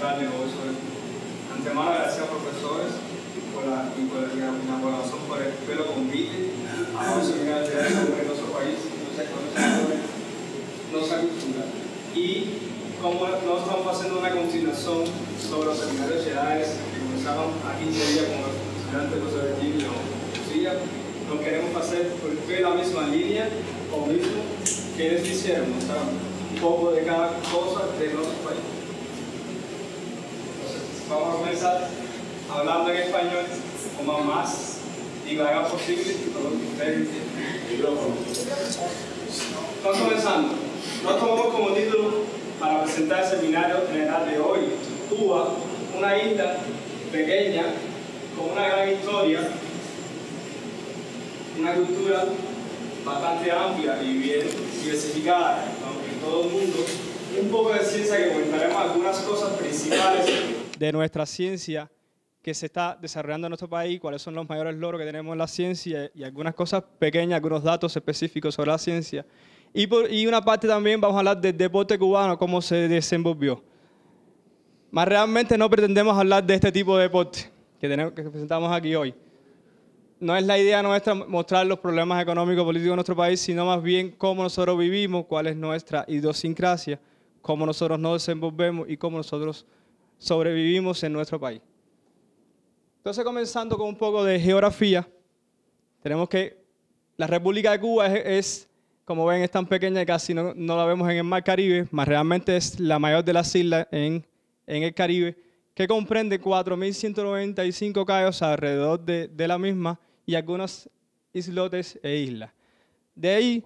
Antes de a gracias profesores por la, y por la colaboración por el pelo convite a la universidad de nuestro país, no nuestra cultura. Y como no estamos haciendo una continuación sobre los seminarios de edades que comenzaban aquí en días con los estudiantes José de Gil y no queremos hacer porque la misma línea o mismo que ellos hicieron, un poco de cada cosa de nuestro país vamos a comenzar hablando en español como más y lo haga posible todo lo que Estamos comenzando. Nos tomamos como título para presentar el seminario general de hoy, Cuba, una isla pequeña con una gran historia, una cultura bastante amplia y bien diversificada, en todo el mundo, un poco de ciencia que comentaremos algunas cosas principales de nuestra ciencia que se está desarrollando en nuestro país, cuáles son los mayores logros que tenemos en la ciencia y algunas cosas pequeñas, algunos datos específicos sobre la ciencia. Y, por, y una parte también vamos a hablar del deporte cubano, cómo se desenvolvió. Más realmente no pretendemos hablar de este tipo de deporte que, tenemos, que presentamos aquí hoy. No es la idea nuestra mostrar los problemas económicos políticos de nuestro país, sino más bien cómo nosotros vivimos, cuál es nuestra idiosincrasia, cómo nosotros nos desenvolvemos y cómo nosotros sobrevivimos en nuestro país. Entonces, comenzando con un poco de geografía, tenemos que la República de Cuba es, como ven, es tan pequeña que casi no, la vemos en el Mar Caribe, más realmente es la mayor de las islas en, el Caribe, que comprende 4.195 cayos alrededor de, de la misma y algunos islotes e islas. De ahí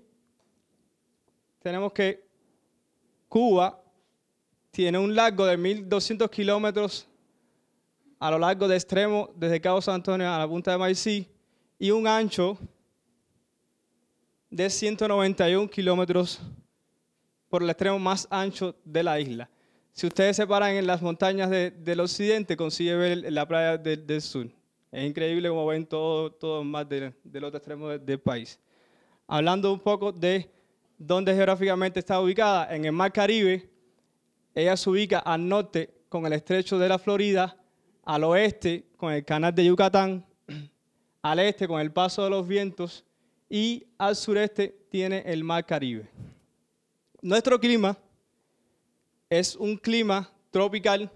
tenemos que Cuba tiene un largo de 1.200 kilómetros a lo largo de extremo desde Cabo San Antonio a la punta de Maicí y un ancho de 191 kilómetros por el extremo más ancho de la isla. Si ustedes se paran en las montañas del occidente, consigue ver la playa del, sur. Es increíble como ven todo, todo más del otro extremo del país. Hablando un poco de dónde geográficamente está ubicada, en el Mar Caribe, ella se ubica al norte con el estrecho de la Florida, al oeste con el canal de Yucatán, al este con el paso de los vientos y al sureste tiene el mar Caribe. Nuestro clima es un clima tropical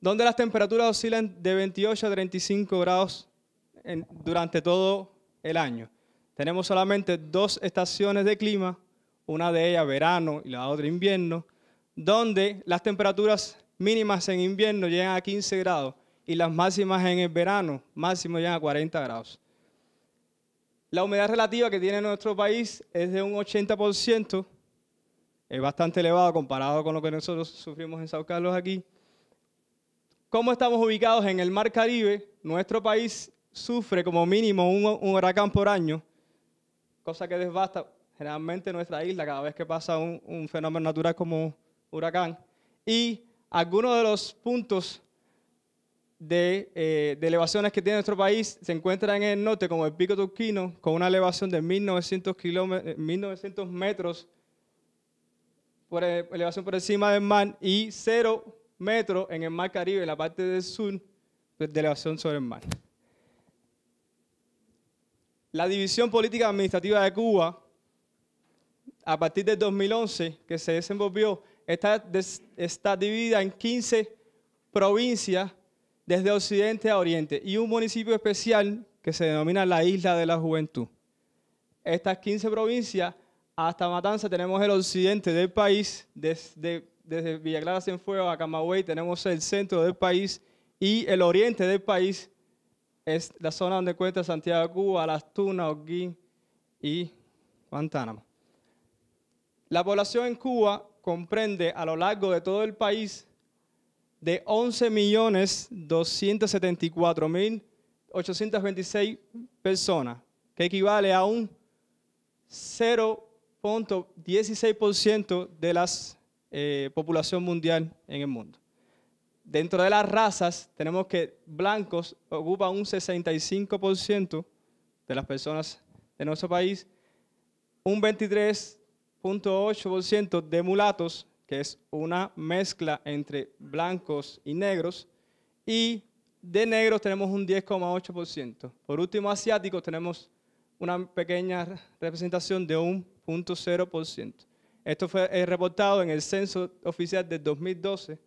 donde las temperaturas oscilan de 28 a 35 grados durante todo el año. Tenemos solamente dos estaciones de clima, una de ellas verano y la otra invierno, donde las temperaturas mínimas en invierno llegan a 15 grados y las máximas en el verano máximo llegan a 40 grados. La humedad relativa que tiene nuestro país es de un 80%, es bastante elevado comparado con lo que nosotros sufrimos en Sao Carlos aquí. Como estamos ubicados en el Mar Caribe, nuestro país sufre como mínimo un, huracán por año, cosa que desbasta generalmente nuestra isla cada vez que pasa un fenómeno natural como huracán, y algunos de los puntos eh, de, elevaciones que tiene nuestro país se encuentran en el norte, como el Pico Turquino, con una elevación de 1900, 1900 eh, metros por elevación por encima del mar y 0 metros en el mar Caribe, en la parte del sur, pues, de elevación sobre el mar. La división política administrativa de Cuba, a partir del 2011, que se desenvolvió, Está, está dividida en 15 provincias desde occidente a oriente y un municipio especial que se denomina la Isla de la Juventud. Estas 15 provincias, hasta Matanza tenemos el occidente del país, desde, desde Villa en Cienfuegos a Camagüey tenemos el centro del país y el oriente del país es la zona donde cuenta Santiago, de Cuba, Las Tunas, Oguín y Guantánamo. La población en Cuba comprende a lo largo de todo el país de 11.274.826 personas, que equivale a un 0.16% de la eh, población mundial en el mundo. Dentro de las razas, tenemos que blancos ocupan un 65% de las personas de nuestro país, un 23% 0.8% de mulatos, que es una mezcla entre blancos y negros, y de negros tenemos un 10,8%. Por último, asiáticos tenemos una pequeña representación de un 0.0%. Esto fue eh, reportado en el censo oficial de 2012.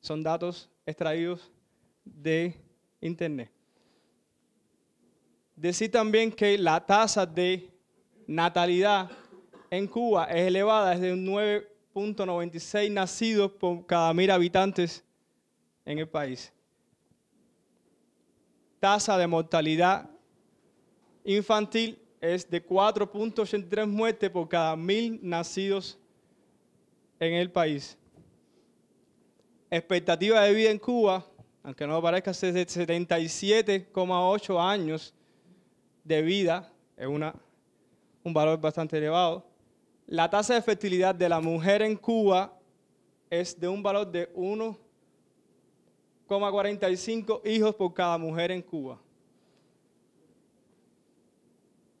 Son datos extraídos de Internet. Decir también que la tasa de natalidad en Cuba es elevada, es de 9.96 nacidos por cada mil habitantes en el país. Tasa de mortalidad infantil es de 4.83 muertes por cada mil nacidos en el país. Expectativa de vida en Cuba, aunque no parezca, es de 77,8 años de vida, es una, un valor bastante elevado. La tasa de fertilidad de la mujer en Cuba es de un valor de 1,45 hijos por cada mujer en Cuba.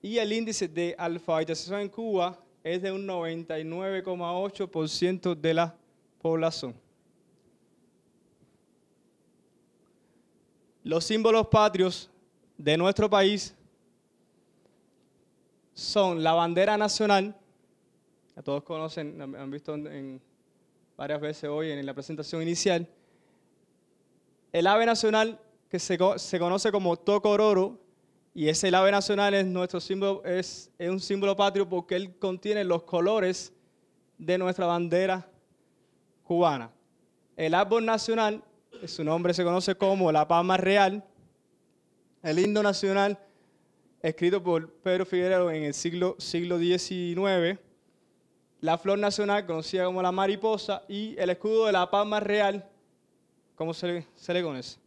Y el índice de alfabetización en Cuba es de un 99,8% de la población. Los símbolos patrios de nuestro país son la bandera nacional, a todos conocen, han visto en, varias veces hoy en la presentación inicial, el ave nacional que se, conoce como tocororo, y ese ave nacional es, nuestro símbolo, es, es un símbolo patrio porque él contiene los colores de nuestra bandera cubana. El árbol nacional, su nombre se conoce como la palma real, el himno nacional, escrito por Pedro Figueroa en el siglo, siglo XIX, la flor nacional, conocida como la mariposa, y el escudo de la palma real, como se le, conoce.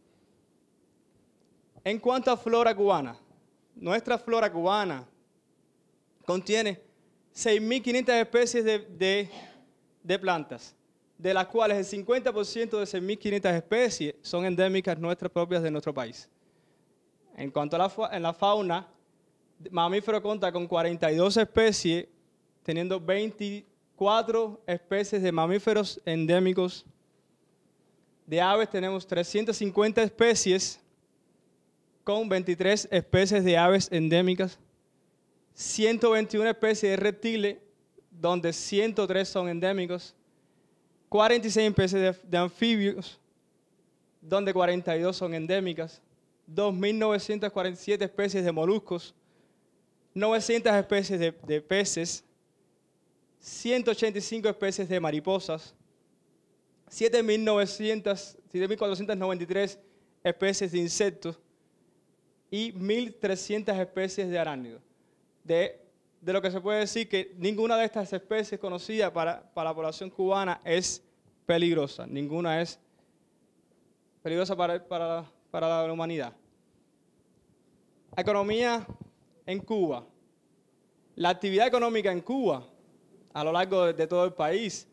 En cuanto a flora cubana, nuestra flora cubana contiene 6.500 especies de, plantas, de las cuales el 50% de 6.500 especies son endémicas nuestras propias de nuestro país. En cuanto a la, en la fauna, mamífero cuenta con 42 especies teniendo 24 especies de mamíferos endémicos. De aves tenemos 350 especies con 23 especies de aves endémicas, 121 especies de reptiles, donde 103 son endémicos, 46 especies de, anfibios, donde 42 son endémicas, 2.947 especies de moluscos, 900 especies de peces, 185 especies de mariposas, 7.493 especies de insectos y 1.300 especies de arácnidos. De, lo que se puede decir que ninguna de estas especies conocidas para, para la población cubana es peligrosa, ninguna es peligrosa para, para, para la humanidad. Economía en Cuba. La actividad económica en Cuba a lo largo de, todo el país.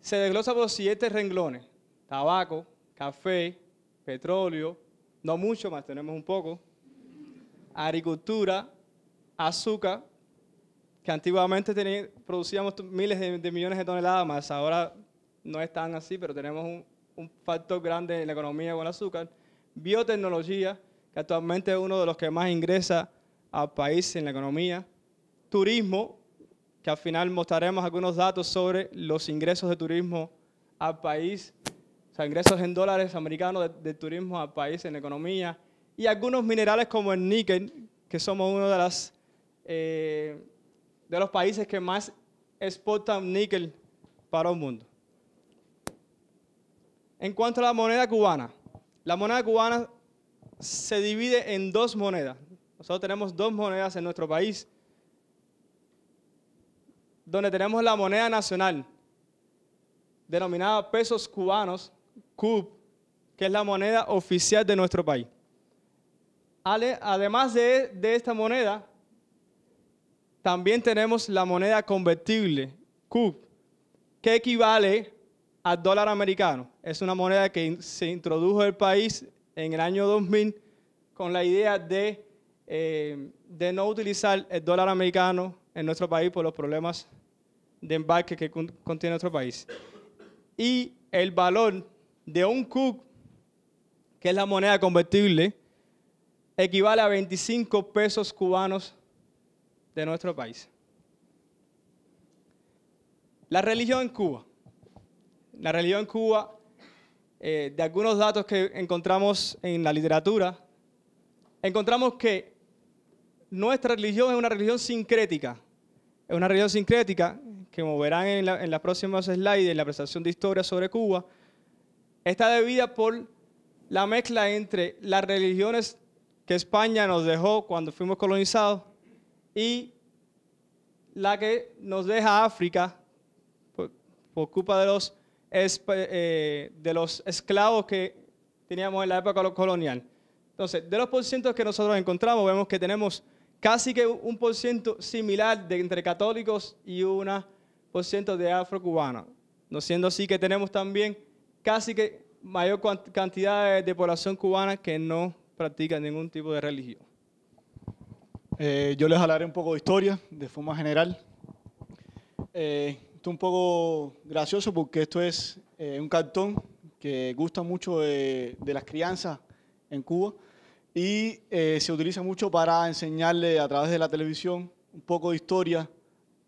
Se desglosa por siete renglones. Tabaco, café, petróleo, no mucho más, tenemos un poco. Agricultura, azúcar, que antiguamente producíamos miles de, millones de toneladas más, ahora no es tan así, pero tenemos un, factor grande en la economía con azúcar. Biotecnología, que actualmente es uno de los que más ingresa al país en la economía. Turismo, al final mostraremos algunos datos sobre los ingresos de turismo al país, o sea, ingresos en dólares americanos de, turismo al país en economía, y algunos minerales como el níquel, que somos uno de, las, eh, de los países que más exportan níquel para el mundo. En cuanto a la moneda cubana, la moneda cubana se divide en dos monedas. Nosotros tenemos dos monedas en nuestro país donde tenemos la moneda nacional, denominada pesos cubanos, CUB, que es la moneda oficial de nuestro país. Además de, esta moneda, también tenemos la moneda convertible, CUB, que equivale al dólar americano. Es una moneda que se introdujo en el país en el año 2000 con la idea de, eh, de no utilizar el dólar americano en nuestro país por los problemas de embarque que contiene nuestro país. Y el valor de un CUC que es la moneda convertible, equivale a 25 pesos cubanos de nuestro país. La religión en Cuba. La religión en Cuba, eh, de algunos datos que encontramos en la literatura, encontramos que nuestra religión es una religión sincrética. Es una religión sincrética que moverán en la, en las próximas slides, en la presentación de historia sobre Cuba, está debida por la mezcla entre las religiones que España nos dejó cuando fuimos colonizados y la que nos deja África por, culpa de los, eh, de los esclavos que teníamos en la época colonial. Entonces, de los cientos que nosotros encontramos, vemos que tenemos casi que un por ciento similar de entre católicos y una de de afrocubanos, no siendo así que tenemos también casi que mayor cantidad de, población cubana que no practica ningún tipo de religión. Eh, yo les hablaré un poco de historia, de forma general. Eh, esto es un poco gracioso porque esto es eh, un cartón que gusta mucho de, de las crianzas en Cuba y se utiliza mucho para enseñarle a través de la televisión un poco de historia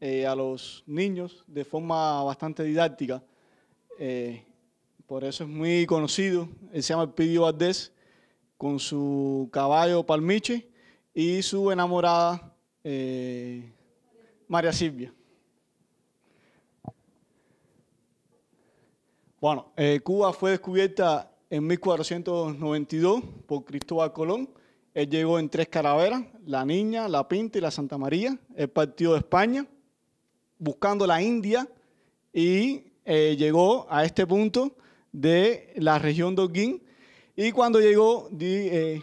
eh, a los niños de forma bastante didáctica. Eh, por eso es muy conocido. Él se llama Pidio Valdés, con su caballo Palmiche y su enamorada eh, María Silvia. Bueno, Cuba fue descubierta en 1492 por Cristóbal Colón. Él llegó en tres caraveras la Niña, la Pinta y la Santa María. Él partió de España buscando la India y eh, llegó a este punto de la región de Oguín. Y cuando llegó, eh,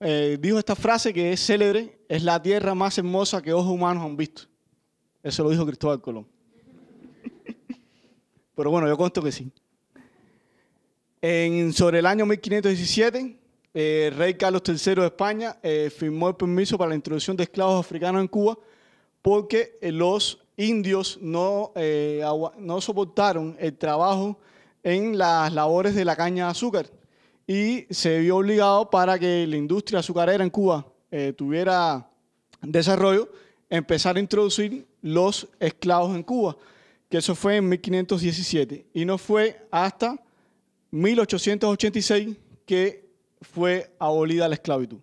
eh, dijo esta frase que es célebre, es la tierra más hermosa que ojos humanos han visto. Eso lo dijo Cristóbal Colón. Pero bueno, yo consto que sí. En, sobre el año 1517, el rey Carlos III de España firmó el permiso para la introducción de esclavos africanos en Cuba porque eh, los indios eh, no, soportaron el trabajo en las labores de la caña de azúcar y se vio obligado para que la industria azucarera en Cuba eh, tuviera desarrollo, empezar a introducir los esclavos en Cuba, que eso fue en 1517. Y no fue hasta 1886 que fue abolida la esclavitud.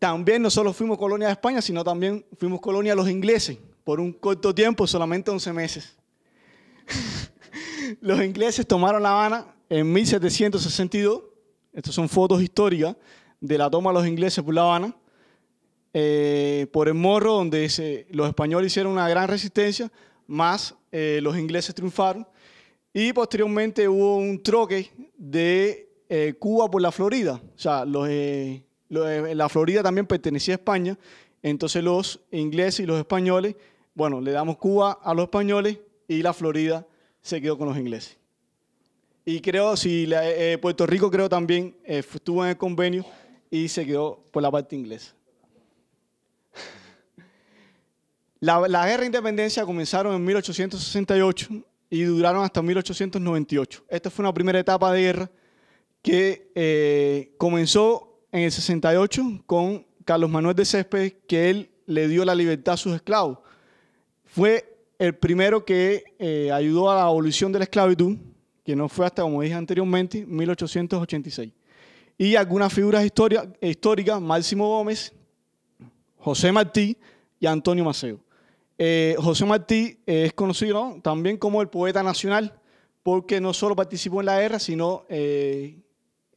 también no solo fuimos colonia de España, sino también fuimos colonia de los ingleses por un corto tiempo, solamente 11 meses. los ingleses tomaron La Habana en 1762. Estas son fotos históricas de la toma de los ingleses por La Habana, eh, por el morro donde los españoles hicieron una gran resistencia, más eh, los ingleses triunfaron. Y posteriormente hubo un troque de eh, Cuba por la Florida. O sea, los, la Florida también pertenecía a España, entonces los ingleses y los españoles, bueno, le damos Cuba a los españoles y la Florida se quedó con los ingleses. Y creo, si eh, Puerto Rico creo también eh, estuvo en el convenio y se quedó por la parte inglesa. la, guerra de independencia comenzaron en 1868 y duraron hasta 1898. Esta fue una primera etapa de guerra que eh, comenzó en el 68 con Carlos Manuel de Céspedes, que él le dio la libertad a sus esclavos. Fue el primero que eh, ayudó a la abolición de la esclavitud, que no fue hasta, como dije anteriormente, 1886. Y algunas figuras históricas, Máximo Gómez, José Martí y Antonio Maceo. Eh, José Martí eh, es conocido también como el poeta nacional, porque no solo participó en la guerra, sino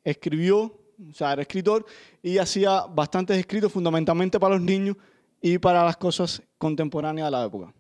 escribió o sea, era escritor y hacía bastantes escritos fundamentalmente para los niños y para las cosas contemporáneas de la época.